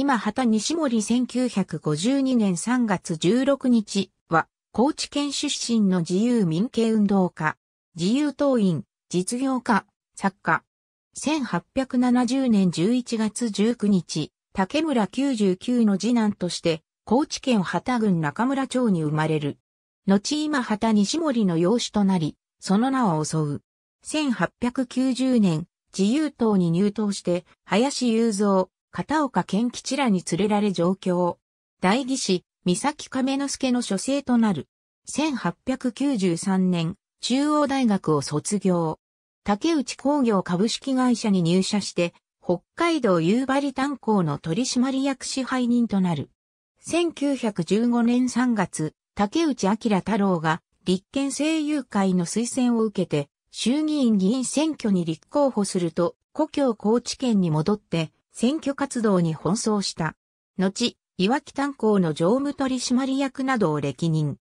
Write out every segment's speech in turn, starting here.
今畑西森1952年3月16日は、高知県出身の自由民権運動家、自由党員、実業家、作家。1870年11月19日、竹村99の次男として、高知県畑郡中村町に生まれる。後今畑西森の養子となり、その名を襲う。1890年、自由党に入党して、林雄三、片岡健吉らに連れられ上京。大義士、三崎亀之助の書生となる。1893年、中央大学を卒業。竹内工業株式会社に入社して、北海道夕張炭鉱の取締役支配人となる。1915年3月、竹内明太郎が立憲政友会の推薦を受けて、衆議院議員選挙に立候補すると、故郷高知県に戻って、選挙活動に奔走した。後、岩木炭鉱の常務取締役などを歴任。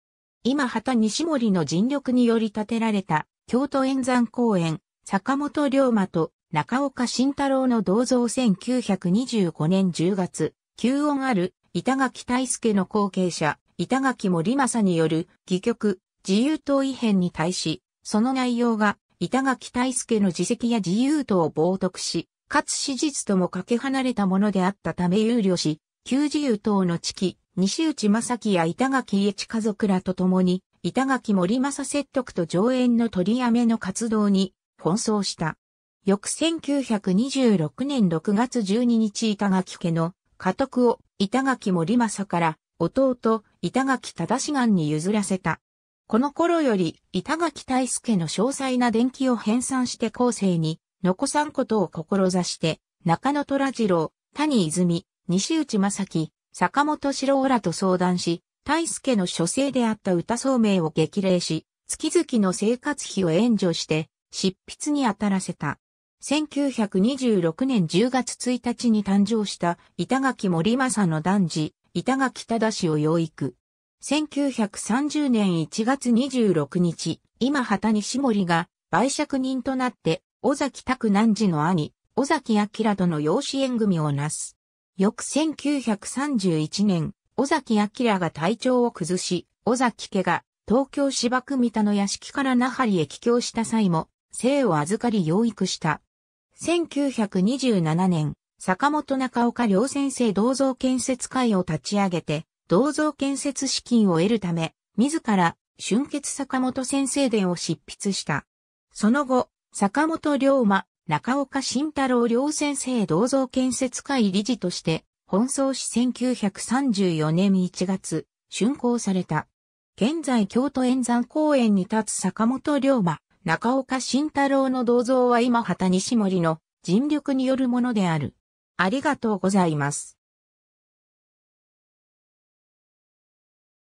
今畑西森の尽力により建てられた京都円山公園、坂本龍馬と中岡慎太郎の銅像1925年10月、旧音ある板垣大輔の後継者、板垣森政による戯曲、自由党異変に対し、その内容が板垣大輔の自責や自由党を冒涜し、かつ史実ともかけ離れたものであったため憂慮し、旧自由党の地己、西内正樹や板垣一家族らと共に、板垣森正説得と上演の取りやめの活動に奔走した。翌1926年6月12日板垣家の家督を板垣森正から弟板垣忠志願に譲らせた。この頃より板垣大助の詳細な伝記を編纂して後世に残さんことを志して、中野虎次郎、谷泉、西内正樹、坂本四郎らと相談し、大助の書生であった歌聡明を激励し、月々の生活費を援助して、執筆に当たらせた。1926年10月1日に誕生した板垣森政の男児、板垣忠を養育。1930年1月26日、今旗西森が売借人となって尾崎拓南次の兄、尾崎明との養子縁組をなす。翌1931年、尾崎明が体調を崩し、尾崎家が東京芝区三田の屋敷から那覇里へ帰郷した際も、生を預かり養育した。1927年、坂本中岡両先生銅像建設会を立ち上げて、銅像建設資金を得るため、自ら、春血坂本先生伝を執筆した。その後、坂本龍馬、中岡慎太郎両先生銅像建設会理事として、本草市1934年1月、竣工された。現在京都円山公園に立つ坂本龍馬、中岡慎太郎の銅像は今畑西森の尽力によるものである。ありがとうございます。